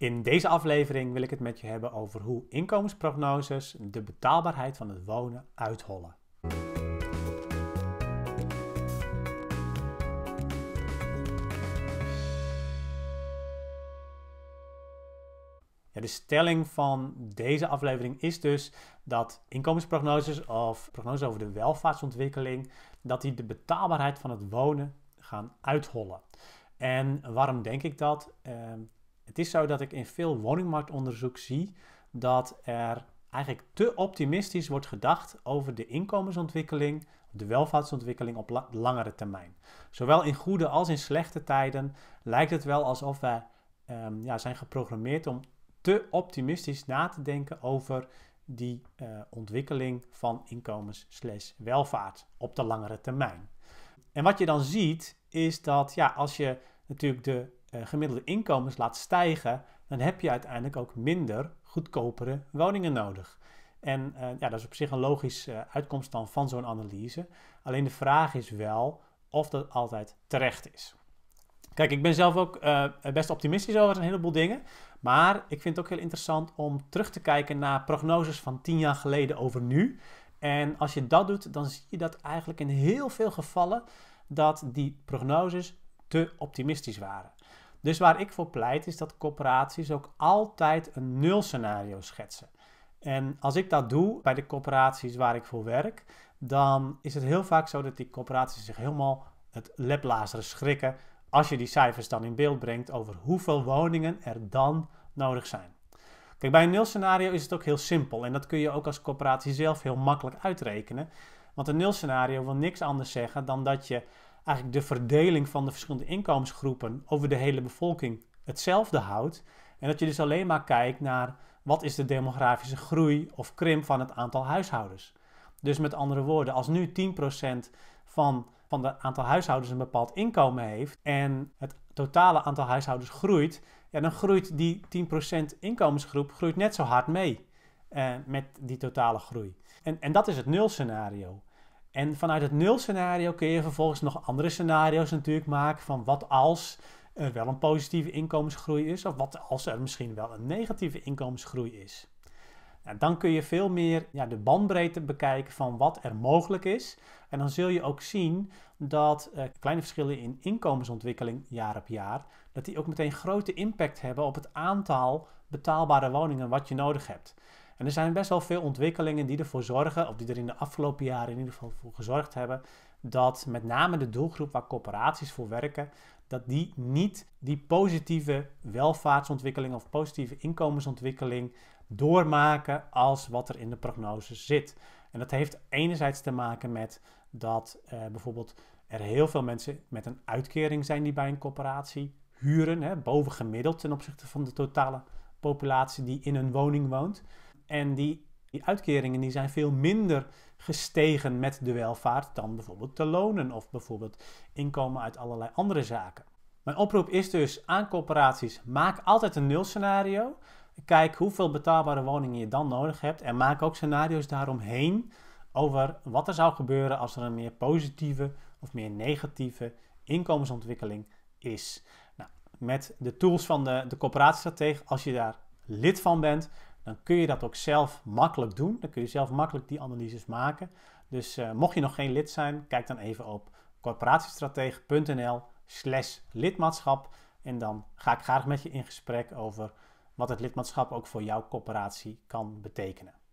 In deze aflevering wil ik het met je hebben over hoe inkomensprognoses de betaalbaarheid van het wonen uithollen. de stelling van deze aflevering is dus dat inkomensprognoses of prognoses over de welvaartsontwikkeling, dat die de betaalbaarheid van het wonen gaan uithollen. En waarom denk ik dat? Ehm, het is zo dat ik in veel woningmarktonderzoek zie dat er eigenlijk te optimistisch wordt gedacht over de inkomensontwikkeling, de welvaartsontwikkeling op langere termijn. Zowel in goede als in slechte tijden lijkt het wel alsof wij ehm, ja, zijn geprogrammeerd om te optimistisch na te denken over die eh, ontwikkeling van inkomens welvaart op de langere termijn. En wat je dan ziet is dat ja, als je natuurlijk de eh, gemiddelde inkomens laat stijgen, dan heb je uiteindelijk ook minder goedkopere woningen nodig. En eh, ja, dat is op zich een logische eh, uitkomst dan van zo'n analyse. Alleen de vraag is wel of dat altijd terecht is. Kijk, ik ben zelf ook best optimistisch over een heleboel dingen. Maar ik vind het ook heel interessant om terug te kijken naar prognoses van tien jaar geleden over nu. En als je dat doet, dan zie je dat eigenlijk in heel veel gevallen dat die prognoses te optimistisch waren. Dus waar ik voor pleit is dat corporaties ook altijd een nul scenario schetsen. En als ik dat doe bij de corporaties waar ik voor werk, dan is het heel vaak zo dat die corporaties zich helemaal het leplazeren schrikken als je die cijfers dan in beeld brengt over hoeveel woningen er dan nodig zijn. Kijk, bij een nulscenario is het ook heel simpel en dat kun je ook als corporatie zelf heel makkelijk uitrekenen. Want een nulscenario wil niks anders zeggen dan dat je eigenlijk de verdeling van de verschillende inkomensgroepen over de hele bevolking hetzelfde houdt. En dat je dus alleen maar kijkt naar wat is de demografische groei of krimp van het aantal huishoudens. Dus met andere woorden, als nu 10% van, van het aantal huishoudens een bepaald inkomen heeft en het totale aantal huishoudens groeit, ja, dan groeit die 10% inkomensgroep groeit net zo hard mee eh, met die totale groei. En, en dat is het nulscenario. En vanuit het nul scenario kun je vervolgens nog andere scenario's natuurlijk maken van wat als er wel een positieve inkomensgroei is of wat als er misschien wel een negatieve inkomensgroei is. Nou, dan kun je veel meer ja, de bandbreedte bekijken van wat er mogelijk is. En dan zul je ook zien dat eh, kleine verschillen in inkomensontwikkeling jaar op jaar, dat die ook meteen grote impact hebben op het aantal betaalbare woningen wat je nodig hebt. En er zijn best wel veel ontwikkelingen die ervoor zorgen, of die er in de afgelopen jaren in ieder geval voor gezorgd hebben, dat met name de doelgroep waar corporaties voor werken, dat die niet die positieve welvaartsontwikkeling of positieve inkomensontwikkeling doormaken als wat er in de prognoses zit. En dat heeft enerzijds te maken met dat eh, bijvoorbeeld er heel veel mensen met een uitkering zijn die bij een corporatie huren, hè, bovengemiddeld ten opzichte van de totale populatie die in een woning woont. En die, uitkeringen die zijn veel minder gestegen met de welvaart dan bijvoorbeeld de lonen of bijvoorbeeld inkomen uit allerlei andere zaken. Mijn oproep is dus aan corporaties: maak altijd een nulscenario. Kijk hoeveel betaalbare woningen je dan nodig hebt en maak ook scenario's daaromheen over wat er zou gebeuren als er een meer positieve of meer negatieve inkomensontwikkeling is. Nou, met de tools van de, de als je daar lid van bent, dan kun je dat ook zelf makkelijk doen. Dan kun je zelf makkelijk die analyses maken. Dus eh, mocht je nog geen lid zijn, kijk dan even op corporatiestratege.nl slash lidmaatschap. En dan ga ik graag met je in gesprek over wat het lidmaatschap ook voor jouw corporatie kan betekenen.